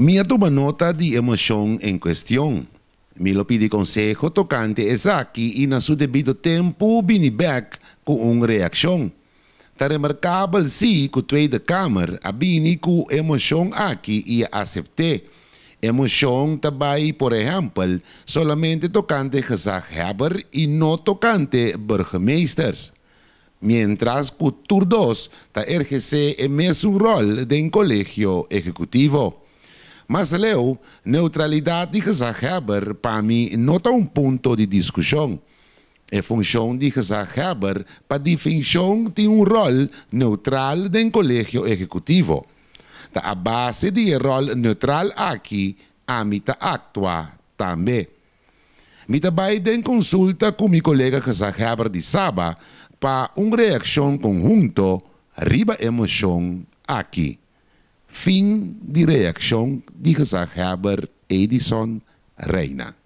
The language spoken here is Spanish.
Mía toma nota de emoción en cuestión. Me lo pide consejo tocante es aquí y en su debido tiempo vine back con una reacción. Está remarcable sí que Tweede cámara abini con emoción aquí y acepté. Emoción también, por ejemplo, solamente tocante gezagheber y no tocante burgemeesters. Mientras que Tur 2 está RGC en su rol de un colegio ejecutivo. Mas, leu neutralidade que se Heber, para mim, não é um ponto de discussão. É função de que se Heber, para definição, tem um rol neutral do colégio executivo. A base de rol neutral aqui, a mita actua também. Mita Biden consulta com meu colega que se Heber de Saba para uma reação conjunto, riba emoção aqui. ving die reactie die gezaghebber Edison Reina.